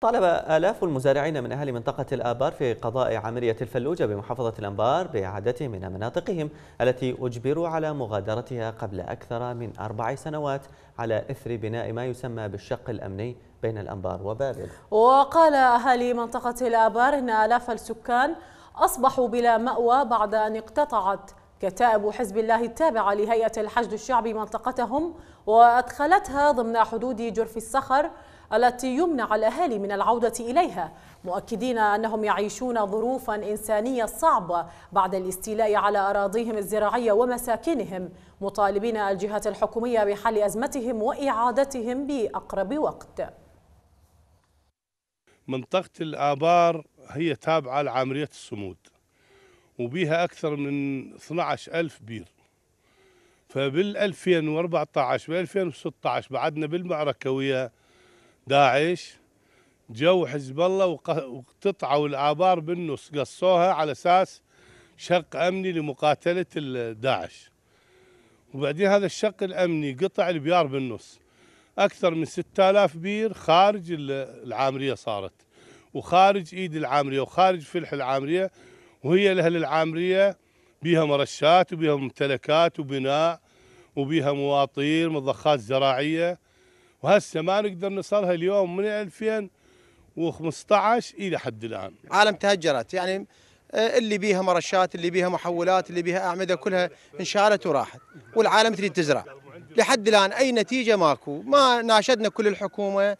طالب آلاف المزارعين من أهل منطقة الآبار في قضاء عملية الفلوجة بمحافظة الأنبار بإعادتهم إلى مناطقهم التي أجبروا على مغادرتها قبل أكثر من أربع سنوات على إثر بناء ما يسمى بالشق الأمني بين الأنبار وبابل وقال أهالي منطقة الآبار إن آلاف السكان أصبحوا بلا مأوى بعد أن اقتطعت كتائب حزب الله التابعة لهيئة الحشد الشعبي منطقتهم وأدخلتها ضمن حدود جرف الصخر التي يمنع الأهالي من العودة إليها مؤكدين أنهم يعيشون ظروفا إنسانية صعبة بعد الاستيلاء على أراضيهم الزراعية ومساكنهم مطالبين الجهات الحكومية بحل أزمتهم وإعادتهم بأقرب وقت منطقة الآبار هي تابعة لعمرية الصمود وبيها أكثر من 12 ألف بير فبال 2014 بال 2016 بعدنا بالمعركة ويا داعش جو حزب الله وقطعوا الآبار بالنص قصوها على أساس شق أمني لمقاتلة داعش وبعدين هذا الشق الأمني قطع البيار بالنص أكثر من 6000 بير خارج العامرية صارت وخارج إيد العامرية وخارج فلح العامرية وهي لأهل العامرية بيها مرشات وبيها ممتلكات وبناء وبيها مواطير مضخات زراعية وهسه ما نقدر نصلها اليوم من 2015 إلى حد الآن عالم تهجرت يعني آه، اللي بيها مرشات اللي بيها محولات اللي بيها أعمدة كلها انشالت وراحت والعالم تريد تزرع لحد الآن أي نتيجة ماكو ما ناشدنا كل الحكومة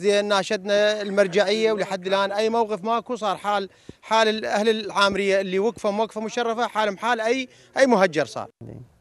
زين ناشدنا المرجعيه ولحد الان اي موقف ماكو صار حال حال اهل العامريه اللي وقفوا موقفه مشرفه حالهم حال اي اي مهجر صار